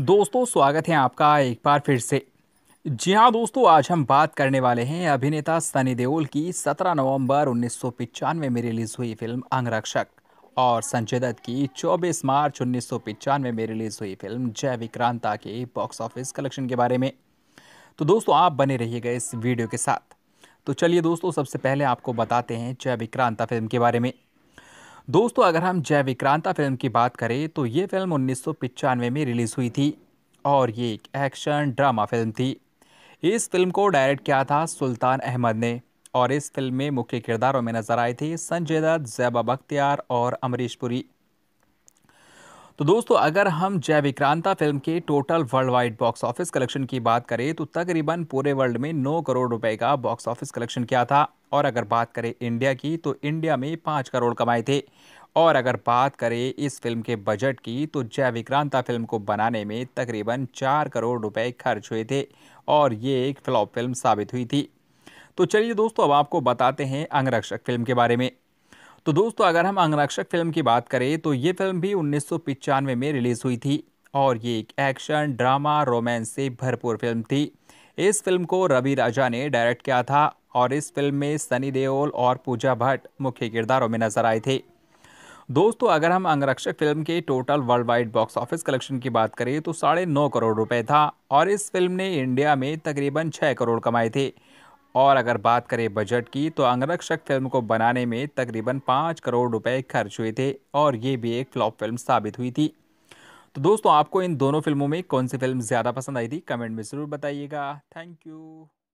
दोस्तों स्वागत है आपका एक बार फिर से जी हाँ दोस्तों आज हम बात करने वाले हैं अभिनेता सनी देओल की 17 नवंबर उन्नीस में रिलीज़ हुई फिल्म अंगरक्षक और संजय दत्त की 24 मार्च उन्नीस में रिलीज़ हुई फिल्म जय विक्रांता के बॉक्स ऑफिस कलेक्शन के बारे में तो दोस्तों आप बने रहिएगा इस वीडियो के साथ तो चलिए दोस्तों सबसे पहले आपको बताते हैं जय विक्रांता फिल्म के बारे में दोस्तों अगर हम जय विक्रांता फिल्म की बात करें तो ये फिल्म उन्नीस में रिलीज़ हुई थी और ये एक एक्शन ड्रामा फिल्म थी इस फिल्म को डायरेक्ट किया था सुल्तान अहमद ने और इस फिल्म में मुख्य किरदारों में नजर आए थे संजय दत्त जैबा बख्तियार और अमरीश पुरी तो दोस्तों अगर हम जय विक्रांता फिल्म के total worldwide box office collection की बात करें तो तकरीबन पूरे वर्ल्ड में 9 करोड़ रुपए का बॉक्स ऑफिस कलेक्शन किया था और अगर बात करें इंडिया की तो इंडिया में पाँच करोड़ कमाए थे और अगर बात करें इस फिल्म के बजट की तो जय विक्रांता फिल्म को बनाने में तकरीबन चार करोड़ रुपये खर्च हुए थे और ये एक फ्लॉप फिल्म साबित हुई थी तो चलिए दोस्तों अब आपको बताते हैं अंगरक्षक फिल्म के बारे में तो दोस्तों अगर हम अंगरक्षक फिल्म की बात करें तो ये फिल्म भी उन्नीस में रिलीज़ हुई थी और ये एक एक्शन ड्रामा रोमांस से भरपूर फिल्म थी इस फिल्म को रवि राजा ने डायरेक्ट किया था और इस फिल्म में सनी देओल और पूजा भट्ट मुख्य किरदारों में नजर आए थे दोस्तों अगर हम अंगरक्षक फिल्म के total worldwide box office collection की बात करें तो साढ़े नौ करोड़ रुपए था और इस फिल्म ने इंडिया में तकरीबन छः करोड़ कमाए थे और अगर बात करें बजट की तो अंगरक्षक फिल्म को बनाने में तकरीबन पाँच करोड़ रुपए खर्च हुए थे और ये भी एक फ्लॉप फिल्म साबित हुई थी तो दोस्तों आपको इन दोनों फिल्मों में कौन सी फिल्म ज़्यादा पसंद आई थी कमेंट में ज़रूर बताइएगा थैंक यू